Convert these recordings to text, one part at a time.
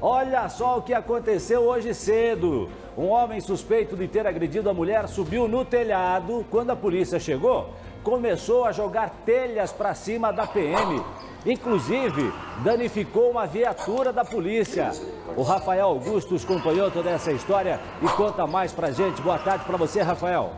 Olha só o que aconteceu hoje cedo. Um homem suspeito de ter agredido a mulher subiu no telhado. Quando a polícia chegou, começou a jogar telhas para cima da PM. Inclusive, danificou uma viatura da polícia. O Rafael Augusto acompanhou toda essa história e conta mais pra gente. Boa tarde para você, Rafael.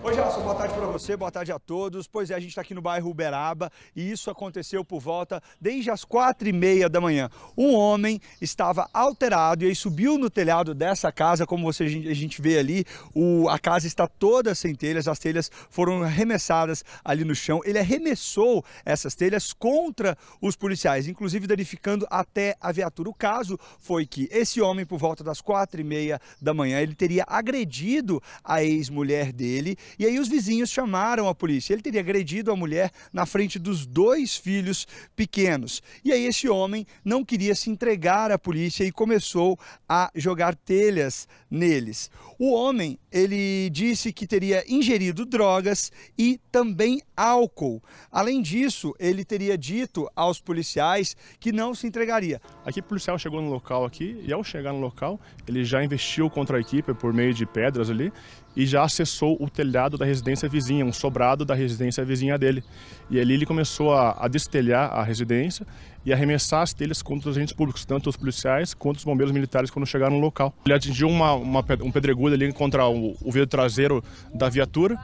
Oi, nossa boa tarde para você, boa tarde a todos. Pois é, a gente está aqui no bairro Uberaba e isso aconteceu por volta desde as quatro e meia da manhã. Um homem estava alterado e aí subiu no telhado dessa casa, como você, a gente vê ali, o, a casa está toda sem telhas, as telhas foram arremessadas ali no chão. Ele arremessou essas telhas contra os policiais, inclusive danificando até a viatura. O caso foi que esse homem, por volta das quatro e meia da manhã, ele teria agredido a ex-mulher dele e aí os vizinhos chamaram a polícia. Ele teria agredido a mulher na frente dos dois filhos pequenos. E aí esse homem não queria se entregar à polícia e começou a jogar telhas neles. O homem, ele disse que teria ingerido drogas e também álcool. Além disso, ele teria dito aos policiais que não se entregaria. Aqui o policial chegou no local aqui e ao chegar no local, ele já investiu contra a equipe por meio de pedras ali e já acessou o telhado telhado da residência vizinha, um sobrado da residência vizinha dele. E ali ele começou a, a destelhar a residência e arremessasse deles contra os agentes públicos, tanto os policiais quanto os bombeiros militares quando chegaram no local. Ele atingiu uma, uma um pedregulho ali contra o, o vidro traseiro da viatura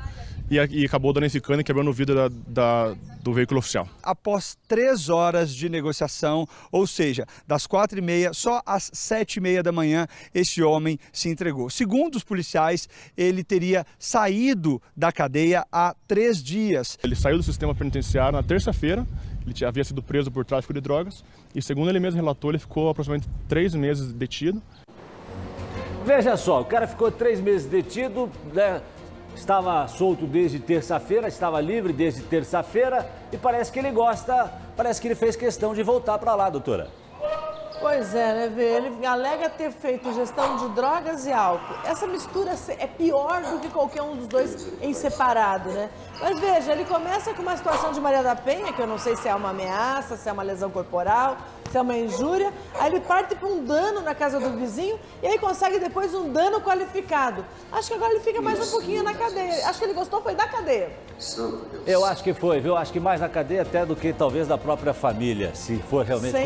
e, e, acabou danificando e quebrando o vidro da, da, do veículo oficial. Após três horas de negociação, ou seja, das quatro e meia, só às sete e meia da manhã, esse homem se entregou. Segundo os policiais, ele teria saído da cadeia há três dias. Ele saiu do sistema penitenciário na terça-feira ele havia sido preso por tráfico de drogas e, segundo ele mesmo relatou, ele ficou aproximadamente três meses detido. Veja só, o cara ficou três meses detido, né? estava solto desde terça-feira, estava livre desde terça-feira e parece que ele gosta, parece que ele fez questão de voltar para lá, doutora. Pois é, né, Vê? Ele alega ter feito gestão de drogas e álcool. Essa mistura é pior do que qualquer um dos dois em separado, né? Mas veja, ele começa com uma situação de Maria da Penha, que eu não sei se é uma ameaça, se é uma lesão corporal, se é uma injúria. Aí ele parte para um dano na casa do vizinho e aí consegue depois um dano qualificado. Acho que agora ele fica mais um pouquinho na cadeia. Acho que ele gostou foi da cadeia. Eu acho que foi, viu? Acho que mais na cadeia até do que talvez da própria família, se for realmente. Sem